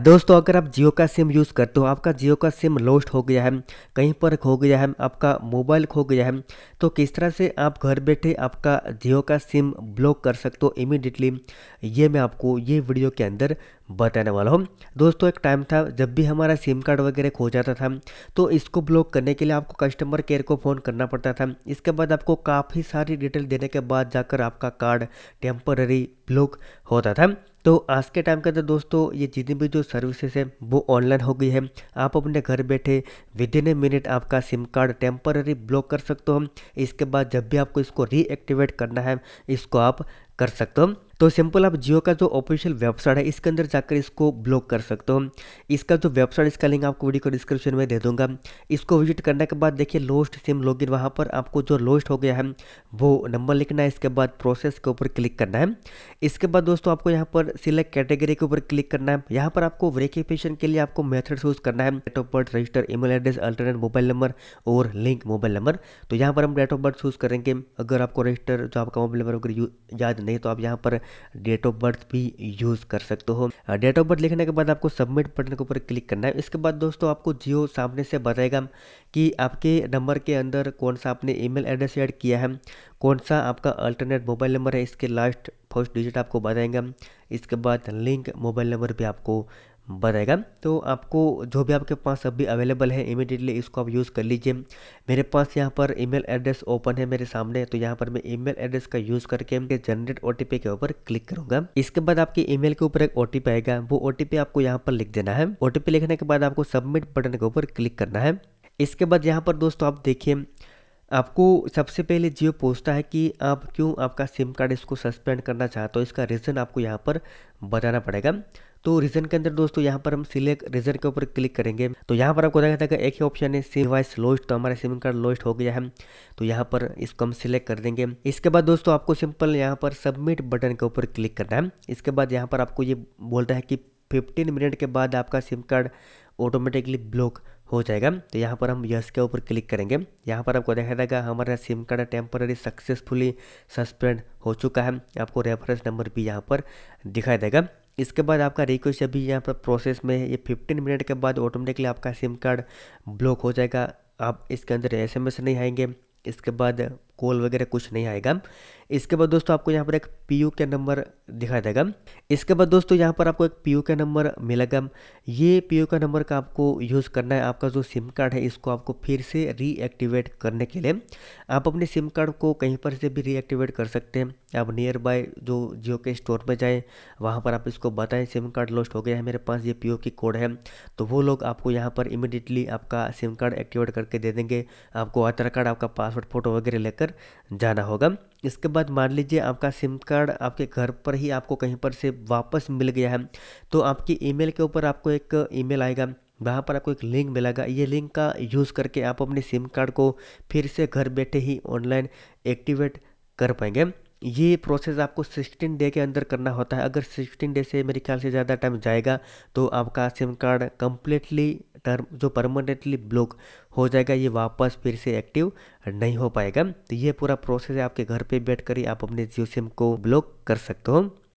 दोस्तों अगर आप जियो का सिम यूज़ करते हो आपका जियो का सिम लॉस्ट हो गया है कहीं पर खो गया है आपका मोबाइल खो गया है तो किस तरह से आप घर बैठे आपका जियो का सिम ब्लॉक कर सकते हो इमीडिएटली ये मैं आपको ये वीडियो के अंदर बताने वाला हूँ दोस्तों एक टाइम था जब भी हमारा सिम कार्ड वगैरह खो जाता था तो इसको ब्लॉक करने के लिए आपको कस्टमर केयर को फ़ोन करना पड़ता था इसके बाद आपको काफ़ी सारी डिटेल देने के बाद जाकर आपका कार्ड टेम्पररी ब्लॉक होता था तो आज के टाइम के अंदर दोस्तों ये जितनी भी जो सर्विसेज है वो ऑनलाइन हो गई है आप अपने घर बैठे विद इन ए मिनट आपका सिम कार्ड टेम्पररी ब्लॉक कर सकते हो इसके बाद जब भी आपको इसको रीएक्टिवेट करना है इसको आप कर सकते हो तो सिंपल आप जियो का जो ऑफिशियल वेबसाइट है इसके अंदर जाकर इसको ब्लॉक कर सकते हो इसका जो वेबसाइट इसका लिंक आपको वीडियो को डिस्क्रिप्शन में दे दूंगा इसको विजिट करने के बाद देखिए लोस्ट सिम लॉगिन वहाँ पर आपको जो लोस्ट हो गया है वो नंबर लिखना है इसके बाद प्रोसेस के ऊपर क्लिक करना है इसके बाद दोस्तों आपको यहाँ पर सिलेक्ट कैटेगरी के ऊपर क्लिक करना है यहाँ पर आपको वेरिफिकेशन के लिए आपको मेथड यूज़ करना है date of birth register email address alternate mobile number और लिंक मोबाइल नंबर तो यहाँ पर हम डेट ऑफ बर्थ चूज़ करेंगे अगर आपको रजिस्टर जो आपका मोबाइल नंबर अगर याद नहीं तो आप यहाँ पर डेट ऑफ बर्थ भी यूज़ कर सकते हो डेट ऑफ बर्थ लिखने के बाद आपको सबमिट बटन के ऊपर क्लिक करना है इसके बाद दोस्तों आपको जियो सामने से बताएगा कि आपके नंबर के अंदर कौन सा आपने ईमेल एड्रेस ऐड किया है कौन सा आपका अल्टरनेट मोबाइल नंबर है इसके लास्ट फर्स्ट डिजिट आपको बताएंगे इसके बाद लिंक मोबाइल नंबर भी आपको बनाएगा तो आपको जो भी आपके पास अभी अवेलेबल है इमीडिएटली इसको आप यूज़ कर लीजिए मेरे पास यहाँ पर ईमेल एड्रेस ओपन है मेरे सामने तो यहाँ पर मैं ईमेल एड्रेस का यूज़ करके जनरेट ओ के ऊपर क्लिक करूँगा इसके बाद आपके ईमेल के ऊपर एक ओ आएगा वो ओ आपको यहाँ पर लिख देना है ओ लिखने के बाद आपको सबमिट बटन के ऊपर क्लिक करना है इसके बाद यहाँ पर दोस्तों आप देखिए आपको सबसे पहले जियो पूछता है कि आप क्यों आपका सिम कार्ड इसको सस्पेंड करना चाहते हो इसका रीज़न आपको यहाँ पर बताना पड़ेगा तो रीजन के अंदर दोस्तों यहाँ पर हम सिलेक्ट रीजन के ऊपर क्लिक करेंगे तो यहाँ पर आपको देखा था एक ही ऑप्शन है सिम वाइस लोस्ट तो हमारा सिम कार्ड लोस्ट हो गया है तो यहाँ पर इसको हम सिलेक्ट कर देंगे इसके बाद दोस्तों आपको सिंपल यहाँ पर सबमिट बटन के ऊपर क्लिक करना है इसके बाद यहाँ पर आपको ये बोलता है कि फिफ्टीन मिनट के बाद आपका सिम कार्ड ऑटोमेटिकली ब्लॉक हो जाएगा तो यहाँ पर हम यस के ऊपर क्लिक करेंगे यहाँ पर आपको देखा जाएगा हमारा sim card temporary successfully suspend हो चुका है आपको रेफरेंस नंबर भी यहाँ पर दिखाई देगा इसके बाद आपका रिक्वेस्ट अभी यहाँ पर प्रोसेस में है ये फिफ्टीन मिनट के बाद ऑटोमेटिकली आपका सिम कार्ड ब्लॉक हो जाएगा आप इसके अंदर एस नहीं आएंगे इसके बाद कॉल वगैरह कुछ नहीं आएगा इसके बाद दोस्तों आपको यहाँ पर एक पी यू का नंबर दिखाई देगा इसके बाद दोस्तों यहाँ पर आपको एक पी यू का नंबर मिलेगा ये पी यू का नंबर का आपको यूज़ करना है आपका जो सिम कार्ड है इसको आपको फिर से रीएक्टिवेट करने के लिए आप अपने सिम कार्ड को कहीं पर से भी रीएक्टिवेट कर सकते हैं आप नियर बाय जो जियो के स्टोर पर जाएँ वहाँ पर आप इसको बताएं सिम कार्ड लॉस्ट हो गया है मेरे पास ये पी यू की कोड है तो वो लोग आपको यहाँ पर इमिडिएटली आपका सिम कार्ड एक्टिवेट करके दे देंगे आपको आधार कार्ड आपका पासवर्ड फोटो वगैरह लेकर लेकर जाना होगा इसके बाद मान लीजिए आपका सिम कार्ड आपके घर पर ही आपको कहीं पर से वापस मिल गया है तो आपकी ईमेल के ऊपर आपको एक ईमेल आएगा वहाँ पर आपको एक लिंक मिलेगा ये लिंक का यूज़ करके आप अपने सिम कार्ड को फिर से घर बैठे ही ऑनलाइन एक्टिवेट कर पाएंगे ये प्रोसेस आपको सिक्सटीन डे के अंदर करना होता है अगर सिक्सटीन डे से मेरे ख्याल से ज़्यादा टाइम जाएगा तो आपका सिम कार्ड कम्प्लीटली टर्म जो परमानेंटली ब्लॉक हो जाएगा ये वापस फिर से एक्टिव नहीं हो पाएगा तो ये पूरा प्रोसेस है आपके घर पे बैठ कर ही आप अपने जियो सिम को ब्लॉक कर सकते हो